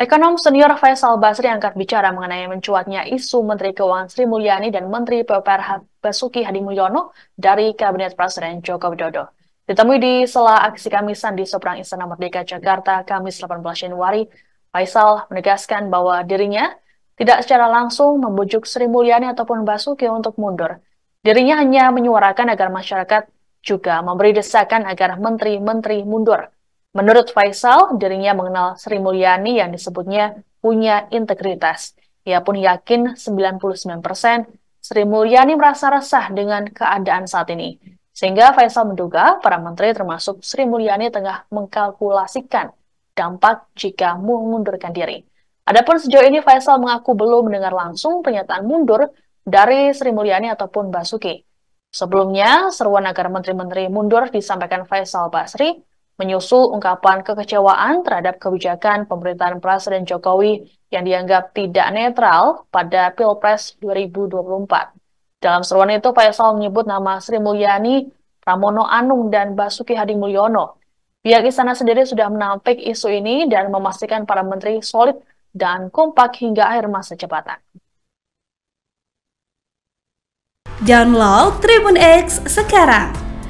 Ekonom senior Faisal Basri angkat bicara mengenai mencuatnya isu Menteri Keuangan Sri Mulyani dan Menteri PUPR Basuki Hadi Mulyono dari Kabinet Presiden Joko Widodo. Ditemui di sela aksi Kamisan di seberang Istana Merdeka Jakarta Kamis 18 Januari, Faisal menegaskan bahwa dirinya tidak secara langsung membujuk Sri Mulyani ataupun Basuki untuk mundur. Dirinya hanya menyuarakan agar masyarakat juga memberi desakan agar menteri-menteri mundur. Menurut Faisal, dirinya mengenal Sri Mulyani yang disebutnya punya integritas. Ia pun yakin 99% Sri Mulyani merasa resah dengan keadaan saat ini. Sehingga Faisal menduga para menteri termasuk Sri Mulyani tengah mengkalkulasikan dampak jika mengundurkan diri. Adapun sejauh ini Faisal mengaku belum mendengar langsung pernyataan mundur dari Sri Mulyani ataupun Basuki. Sebelumnya, seruan agar menteri-menteri mundur disampaikan Faisal Basri menyusul ungkapan kekecewaan terhadap kebijakan pemerintahan Presiden Jokowi yang dianggap tidak netral pada Pilpres 2024. Dalam seruan itu, Faisal menyebut nama Sri Mulyani, Ramono Anung, dan Basuki Hadi Mulyono. Pihak istana sendiri sudah menampik isu ini dan memastikan para menteri solid dan kompak hingga akhir masa jabatan. Download Tribun X sekarang